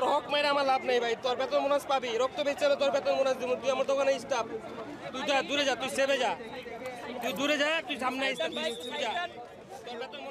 তোর হক মেরে আমার লাভ নেই ভাই তোর বেতন মোনাজ পাবি রক্ত বেচে তোর বেতন মোনাজ দিব তুই আমার দোকানে স্টাফ তুই যা দূরে যা তুই সেবে যা তুই দূরে যা তুই সামনে তুই যা তোর বেতন